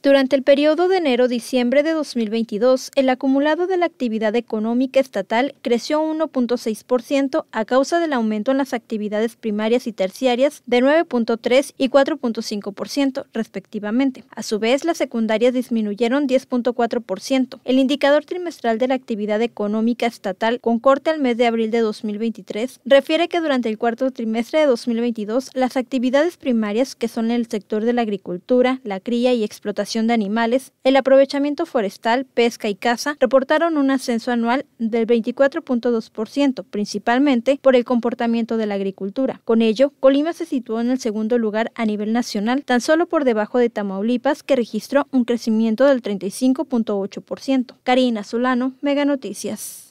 Durante el periodo de enero-diciembre de 2022, el acumulado de la actividad económica estatal creció 1.6% a causa del aumento en las actividades primarias y terciarias de 9.3 y 4.5%, respectivamente. A su vez, las secundarias disminuyeron 10.4%. El indicador trimestral de la actividad económica estatal, con corte al mes de abril de 2023, refiere que durante el cuarto trimestre de 2022, las actividades primarias, que son el sector de la agricultura, la cría y explotación, de animales, el aprovechamiento forestal, pesca y caza reportaron un ascenso anual del 24.2%, principalmente por el comportamiento de la agricultura. Con ello, Colima se situó en el segundo lugar a nivel nacional, tan solo por debajo de Tamaulipas, que registró un crecimiento del 35.8%. Karina Solano, Mega Noticias.